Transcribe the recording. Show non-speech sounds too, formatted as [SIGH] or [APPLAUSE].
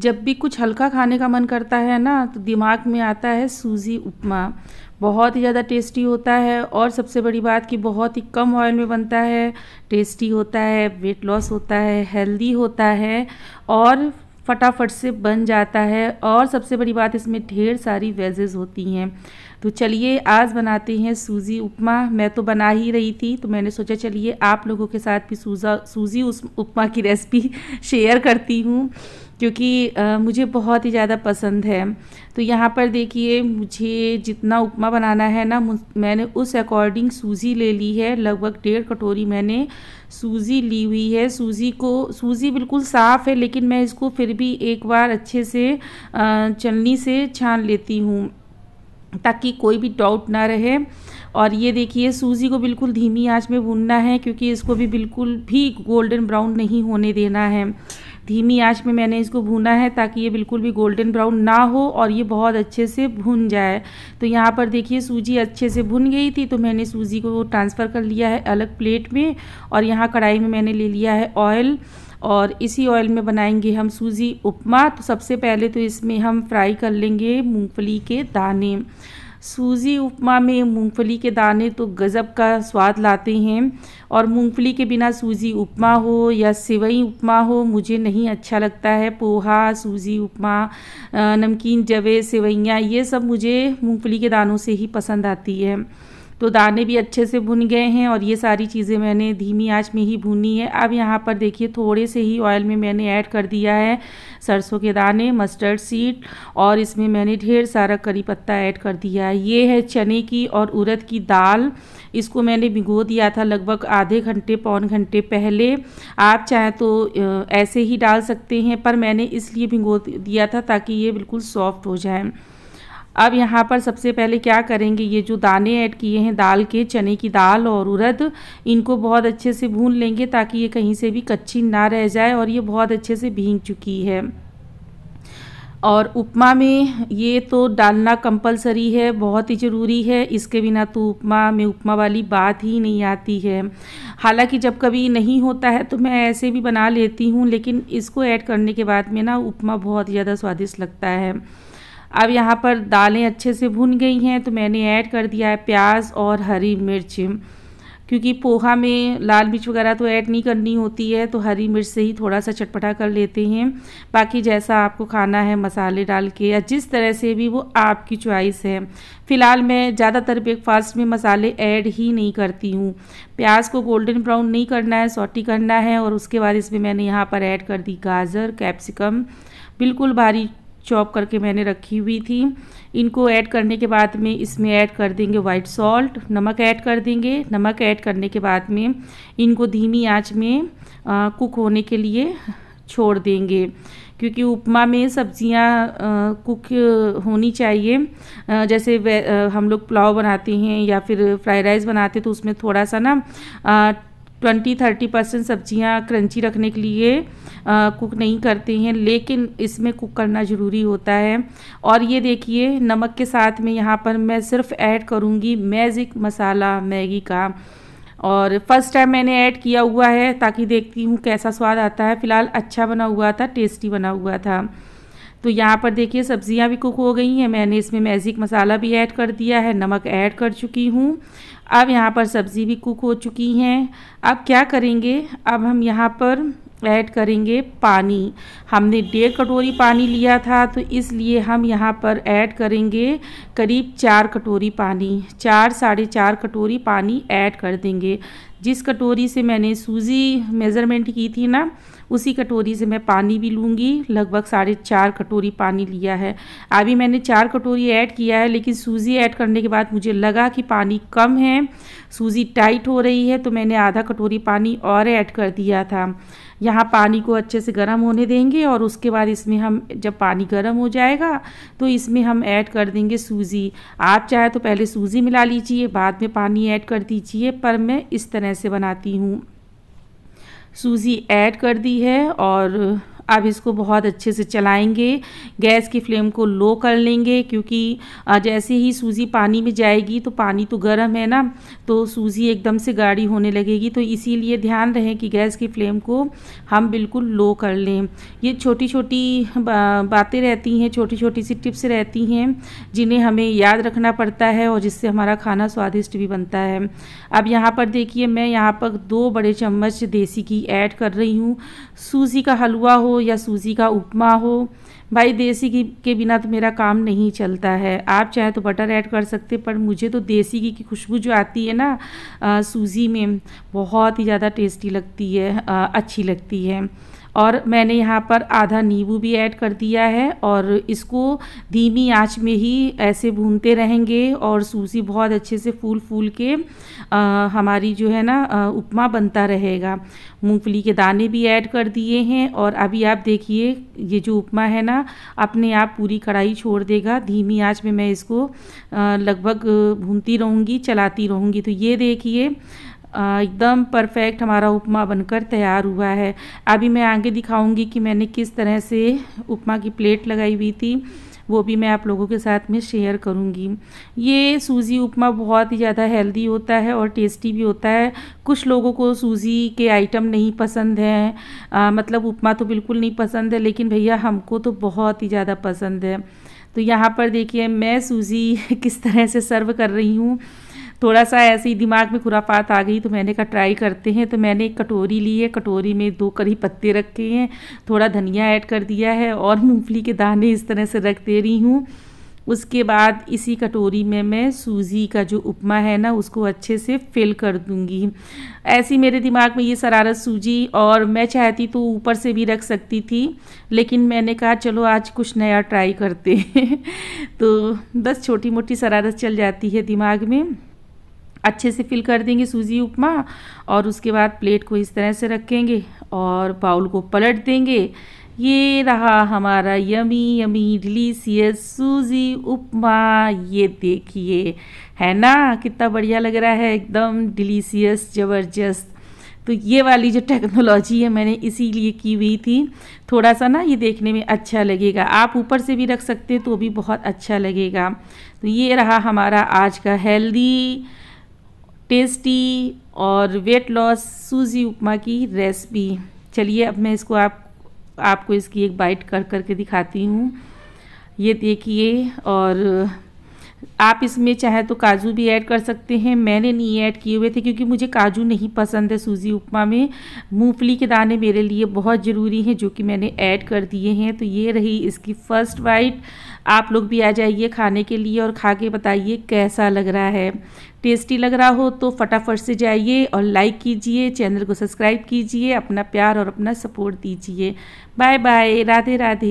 जब भी कुछ हल्का खाने का मन करता है ना तो दिमाग में आता है सूजी उपमा बहुत ही ज़्यादा टेस्टी होता है और सबसे बड़ी बात कि बहुत ही कम ऑयल में बनता है टेस्टी होता है वेट लॉस होता है हेल्दी होता है और फटाफट से बन जाता है और सबसे बड़ी बात इसमें ढेर सारी वेजेज़ होती हैं तो चलिए आज बनाते हैं सूजी उपमा मैं तो बना ही रही थी तो मैंने सोचा चलिए आप लोगों के साथ भी सूजा सूजी उपमा की रेसिपी शेयर [LAUGHS] करती हूँ क्योंकि आ, मुझे बहुत ही ज़्यादा पसंद है तो यहाँ पर देखिए मुझे जितना उपमा बनाना है ना मैंने उस अकॉर्डिंग सूजी ले ली है लगभग डेढ़ कटोरी मैंने सूजी ली हुई है सूजी को सूजी बिल्कुल साफ़ है लेकिन मैं इसको फिर भी एक बार अच्छे से चलनी से छान लेती हूँ ताकि कोई भी डाउट ना रहे और ये देखिए सूजी को बिल्कुल धीमी आंच में भूनना है क्योंकि इसको भी बिल्कुल भी गोल्डन ब्राउन नहीं होने देना है धीमी आंच में मैंने इसको भूना है ताकि ये बिल्कुल भी गोल्डन ब्राउन ना हो और ये बहुत अच्छे से भुन जाए तो यहाँ पर देखिए सूजी अच्छे से भुन गई थी तो मैंने सूजी को ट्रांसफ़र कर लिया है अलग प्लेट में और यहाँ कढ़ाई में मैंने ले लिया है ऑयल और इसी ऑयल में बनाएंगे हम सूजी उपमा तो सबसे पहले तो इसमें हम फ्राई कर लेंगे मूँगफली के दाने सूजी उपमा में मूंगफली के दाने तो गज़ब का स्वाद लाते हैं और मूंगफली के बिना सूजी उपमा हो या सेवई उपमा हो मुझे नहीं अच्छा लगता है पोहा सूजी उपमा नमकीन जवे सेवैयाँ ये सब मुझे मूंगफली के दानों से ही पसंद आती है तो दाने भी अच्छे से भुन गए हैं और ये सारी चीज़ें मैंने धीमी आंच में ही भुनी है अब यहाँ पर देखिए थोड़े से ही ऑयल में मैंने ऐड कर दिया है सरसों के दाने मस्टर्ड सीड और इसमें मैंने ढेर सारा करी पत्ता ऐड कर दिया है ये है चने की और उड़द की दाल इसको मैंने भिगो दिया था लगभग आधे घंटे पौन घंटे पहले आप चाहें तो ऐसे ही डाल सकते हैं पर मैंने इसलिए भिगो दिया था ताकि ये बिल्कुल सॉफ्ट हो जाए अब यहाँ पर सबसे पहले क्या करेंगे ये जो दाने ऐड किए हैं दाल के चने की दाल और उड़द इनको बहुत अच्छे से भून लेंगे ताकि ये कहीं से भी कच्ची ना रह जाए और ये बहुत अच्छे से भींग चुकी है और उपमा में ये तो डालना कंपलसरी है बहुत ही ज़रूरी है इसके बिना तो उपमा में उपमा वाली बात ही नहीं आती है हालांकि जब कभी नहीं होता है तो मैं ऐसे भी बना लेती हूँ लेकिन इसको ऐड करने के बाद में ना उपमा बहुत ज़्यादा स्वादिष्ट लगता है अब यहाँ पर दालें अच्छे से भुन गई हैं तो मैंने ऐड कर दिया है प्याज और हरी मिर्च क्योंकि पोहा में लाल मिर्च वगैरह तो ऐड नहीं करनी होती है तो हरी मिर्च से ही थोड़ा सा चटपटा कर लेते हैं बाकी जैसा आपको खाना है मसाले डाल के या जिस तरह से भी वो आपकी चॉइस है फ़िलहाल मैं ज़्यादातर ब्रेकफास्ट में मसाले ऐड ही नहीं करती हूँ प्याज को गोल्डन ब्राउन नहीं करना है सॉटी करना है और उसके बाद इसमें मैंने यहाँ पर ऐड कर दी गाजर कैप्सिकम बिल्कुल भारी चॉप करके मैंने रखी हुई थी इनको ऐड करने के बाद में इसमें ऐड कर देंगे वाइट सॉल्ट नमक ऐड कर देंगे नमक ऐड करने के बाद में इनको धीमी आंच में आ, कुक होने के लिए छोड़ देंगे क्योंकि उपमा में सब्जियां कुक होनी चाहिए आ, जैसे आ, हम लोग पुलाव बनाते हैं या फिर फ्राइड राइस बनाते हैं तो उसमें थोड़ा सा ना ट्वेंटी थर्टी परसेंट सब्जियाँ क्रंची रखने के लिए आ, कुक नहीं करते हैं लेकिन इसमें कुक करना ज़रूरी होता है और ये देखिए नमक के साथ में यहाँ पर मैं सिर्फ ऐड करूँगी मैजिक मसाला मैगी का और फर्स्ट टाइम मैंने ऐड किया हुआ है ताकि देखती हूँ कैसा स्वाद आता है फ़िलहाल अच्छा बना हुआ था टेस्टी बना हुआ था तो यहाँ पर देखिए सब्जियाँ भी कुक हो गई हैं मैंने इसमें मैजिक मसाला भी ऐड कर दिया है नमक ऐड कर चुकी हूँ अब यहाँ पर सब्ज़ी भी कुक हो चुकी हैं अब क्या करेंगे अब हम यहाँ पर ऐड करेंगे पानी हमने डेढ़ कटोरी पानी लिया था तो इसलिए हम यहाँ पर ऐड करेंगे करीब चार कटोरी पानी चार साढ़े चार कटोरी पानी ऐड कर देंगे जिस कटोरी से मैंने सूजी मेज़रमेंट की थी ना उसी कटोरी से मैं पानी भी लूँगी लगभग साढ़े चार कटोरी पानी लिया है अभी मैंने चार कटोरी ऐड किया है लेकिन सूजी ऐड करने के बाद मुझे लगा कि पानी कम है सूजी टाइट हो रही है तो मैंने आधा कटोरी पानी और ऐड कर दिया था यहाँ पानी को अच्छे से गर्म होने देंगे और उसके बाद इसमें हम जब पानी गर्म हो जाएगा तो इसमें हम ऐड कर देंगे सूजी आप चाहे तो पहले सूजी मिला लीजिए बाद में पानी ऐड कर दीजिए पर मैं इस तरह से बनाती हूँ सूजी ऐड कर दी है और अब इसको बहुत अच्छे से चलाएंगे गैस की फ्लेम को लो कर लेंगे क्योंकि जैसे ही सूजी पानी में जाएगी तो पानी तो गर्म है ना तो सूजी एकदम से गाढ़ी होने लगेगी तो इसीलिए ध्यान रहे कि गैस की फ्लेम को हम बिल्कुल लो कर लें ये छोटी छोटी बातें रहती हैं छोटी छोटी सी टिप्स रहती हैं जिन्हें हमें याद रखना पड़ता है और जिससे हमारा खाना स्वादिष्ट भी बनता है अब यहाँ पर देखिए मैं यहाँ पर दो बड़े चम्मच देसी घी ऐड कर रही हूँ सूजी का हलवा हो हो या सूजी का उपमा हो भाई देसी घी के बिना तो मेरा काम नहीं चलता है आप चाहे तो बटर ऐड कर सकते पर मुझे तो देसी घी की खुशबू जो आती है ना सूजी में बहुत ही ज़्यादा टेस्टी लगती है आ, अच्छी लगती है और मैंने यहाँ पर आधा नींबू भी ऐड कर दिया है और इसको धीमी आंच में ही ऐसे भूनते रहेंगे और सूजी बहुत अच्छे से फूल फूल के आ, हमारी जो है ना उपमा बनता रहेगा मूंगफली के दाने भी ऐड कर दिए हैं और अभी आप देखिए ये जो उपमा है ना अपने आप पूरी कढ़ाई छोड़ देगा धीमी आंच में मैं इसको लगभग भूनती रहूँगी चलाती रहूँगी तो ये देखिए एकदम परफेक्ट हमारा उपमा बनकर तैयार हुआ है अभी मैं आगे दिखाऊंगी कि मैंने किस तरह से उपमा की प्लेट लगाई हुई थी वो भी मैं आप लोगों के साथ में शेयर करूंगी ये सूजी उपमा बहुत ही ज़्यादा हेल्दी होता है और टेस्टी भी होता है कुछ लोगों को सूजी के आइटम नहीं पसंद हैं मतलब उपमा तो बिल्कुल नहीं पसंद है लेकिन भैया हमको तो बहुत ही ज़्यादा पसंद है तो यहाँ पर देखिए मैं सूजी [LAUGHS] किस तरह से सर्व कर रही हूँ थोड़ा सा ऐसे ही दिमाग में खुराफात आ गई तो मैंने कहा ट्राई करते हैं तो मैंने एक कटोरी ली है कटोरी में दो करी पत्ते रखे हैं थोड़ा धनिया ऐड कर दिया है और मूँगफली के दाने इस तरह से रख दे रही हूँ उसके बाद इसी कटोरी में मैं सूजी का जो उपमा है ना उसको अच्छे से फिल कर दूंगी ऐसी मेरे दिमाग में ये शरारत सूजी और मैं चाहती तो ऊपर से भी रख सकती थी लेकिन मैंने कहा चलो आज कुछ नया ट्राई करते हैं [LAUGHS] तो बस छोटी मोटी शरारत चल जाती है दिमाग में अच्छे से फिल कर देंगे सूजी उपमा और उसके बाद प्लेट को इस तरह से रखेंगे और बाउल को पलट देंगे ये रहा हमारा यमी यमी डिलीसियस सूजी उपमा ये देखिए है ना कितना बढ़िया लग रहा है एकदम डिलीसियस ज़बरदस्त तो ये वाली जो टेक्नोलॉजी है मैंने इसीलिए की हुई थी थोड़ा सा ना ये देखने में अच्छा लगेगा आप ऊपर से भी रख सकते हैं तो भी बहुत अच्छा लगेगा तो ये रहा हमारा आज का हेल्दी टेस्टी और वेट लॉस सूजी उपमा की रेसिपी चलिए अब मैं इसको आप आपको इसकी एक बाइट कर करके दिखाती हूँ ये देखिए और आप इसमें चाहे तो काजू भी ऐड कर सकते हैं मैंने नहीं ऐड किए हुए थे क्योंकि मुझे काजू नहीं पसंद है सूजी उपमा में मूंगफली के दाने मेरे लिए बहुत ज़रूरी हैं जो कि मैंने ऐड कर दिए हैं तो ये रही इसकी फ़र्स्ट वाइट आप लोग भी आ जाइए खाने के लिए और खा के बताइए कैसा लग रहा है टेस्टी लग रहा हो तो फटाफट से जाइए और लाइक कीजिए चैनल को सब्सक्राइब कीजिए अपना प्यार और अपना सपोर्ट दीजिए बाय बाय राधे राधे